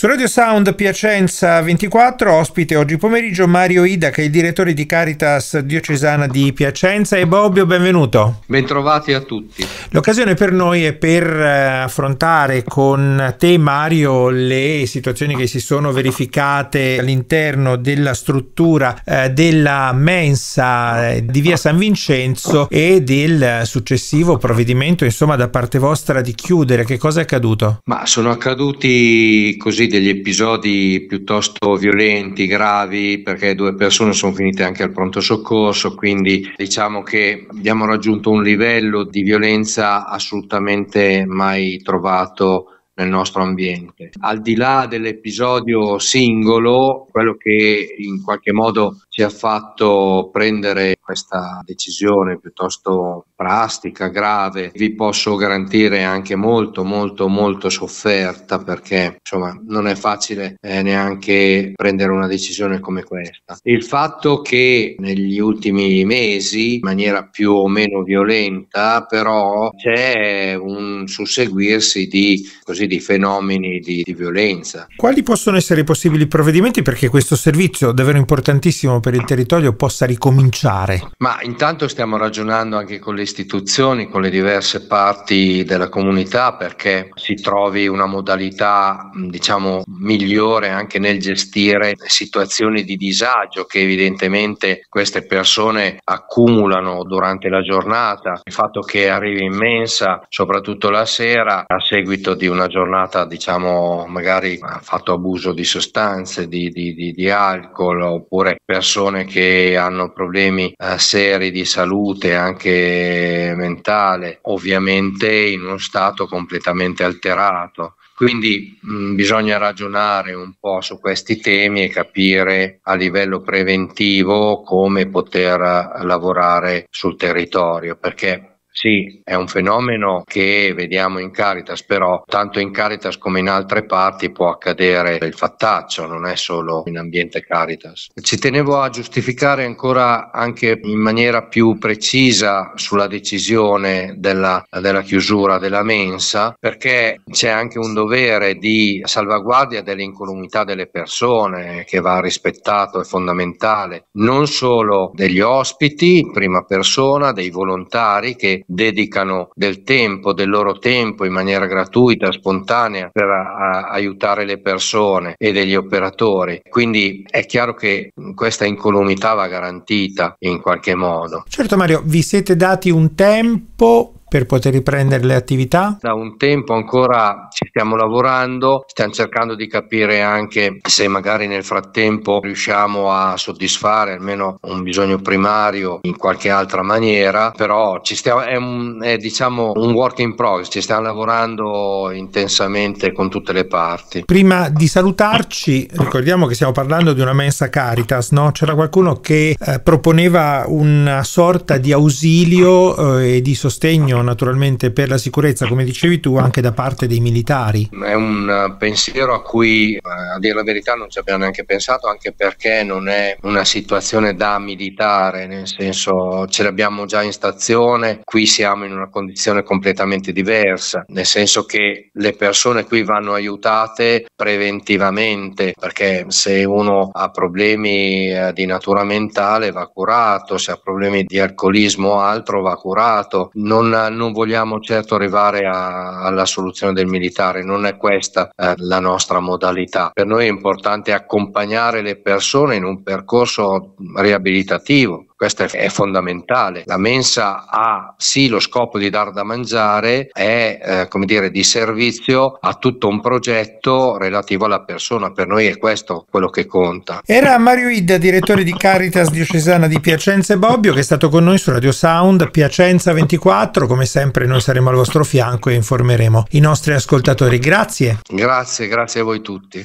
Su Radio Sound Piacenza 24, ospite oggi pomeriggio Mario Ida, che è il direttore di Caritas diocesana di Piacenza. E Bobbio, benvenuto. Bentrovati a tutti. L'occasione per noi è per eh, affrontare con te, Mario, le situazioni che si sono verificate all'interno della struttura eh, della mensa eh, di via San Vincenzo e del successivo provvedimento, insomma, da parte vostra di chiudere. Che cosa è accaduto? Ma sono accaduti così degli episodi piuttosto violenti, gravi, perché due persone sono finite anche al pronto soccorso, quindi diciamo che abbiamo raggiunto un livello di violenza assolutamente mai trovato nel nostro ambiente. Al di là dell'episodio singolo, quello che in qualche modo ci ha fatto prendere questa decisione piuttosto drastica, grave. Vi posso garantire anche molto, molto, molto sofferta perché insomma non è facile eh, neanche prendere una decisione come questa. Il fatto che negli ultimi mesi, in maniera più o meno violenta, però c'è un susseguirsi di, così, di fenomeni di, di violenza. Quali possono essere i possibili provvedimenti? Perché questo servizio davvero importantissimo per per il territorio possa ricominciare? Ma intanto stiamo ragionando anche con le istituzioni, con le diverse parti della comunità perché si trovi una modalità diciamo migliore anche nel gestire situazioni di disagio che evidentemente queste persone accumulano durante la giornata, il fatto che arrivi in mensa soprattutto la sera a seguito di una giornata diciamo magari fatto abuso di sostanze, di, di, di, di alcol oppure persone persone che hanno problemi eh, seri di salute, anche mentale, ovviamente in uno stato completamente alterato. Quindi mh, mm, bisogna ragionare un po' su questi temi e capire a livello preventivo come poter lavorare sul territorio, perché sì, è un fenomeno che vediamo in Caritas, però tanto in Caritas come in altre parti può accadere il fattaccio, non è solo in ambiente Caritas. Ci tenevo a giustificare ancora anche in maniera più precisa sulla decisione della, della chiusura della mensa, perché c'è anche un dovere di salvaguardia dell'incolumità delle persone che va rispettato, è fondamentale, non solo degli ospiti, prima persona, dei volontari che dedicano del tempo, del loro tempo in maniera gratuita, spontanea per a, a aiutare le persone e degli operatori. Quindi è chiaro che questa incolumità va garantita in qualche modo. Certo Mario, vi siete dati un tempo per poter riprendere le attività? Da un tempo ancora ci stiamo lavorando, stiamo cercando di capire anche se magari nel frattempo riusciamo a soddisfare almeno un bisogno primario in qualche altra maniera, però stiamo, è, un, è diciamo un work in progress, ci stiamo lavorando intensamente con tutte le parti. Prima di salutarci, ricordiamo che stiamo parlando di una mensa Caritas, no? c'era qualcuno che eh, proponeva una sorta di ausilio eh, e di sostegno naturalmente per la sicurezza, come dicevi tu, anche da parte dei militari. È un eh, pensiero a cui, eh, a dire la verità, non ci abbiamo neanche pensato, anche perché non è una situazione da militare, nel senso ce l'abbiamo già in stazione, qui siamo in una condizione completamente diversa, nel senso che le persone qui vanno aiutate preventivamente, perché se uno ha problemi eh, di natura mentale va curato, se ha problemi di alcolismo o altro va curato. Non non vogliamo certo arrivare a, alla soluzione del militare, non è questa eh, la nostra modalità. Per noi è importante accompagnare le persone in un percorso riabilitativo questo è fondamentale. La mensa ha sì lo scopo di dar da mangiare, è eh, come dire di servizio a tutto un progetto relativo alla persona. Per noi è questo quello che conta. Era Mario Idda, direttore di Caritas Diocesana di Piacenza e Bobbio, che è stato con noi su Radio Sound Piacenza 24. Come sempre, noi saremo al vostro fianco e informeremo i nostri ascoltatori. Grazie. Grazie, grazie a voi tutti.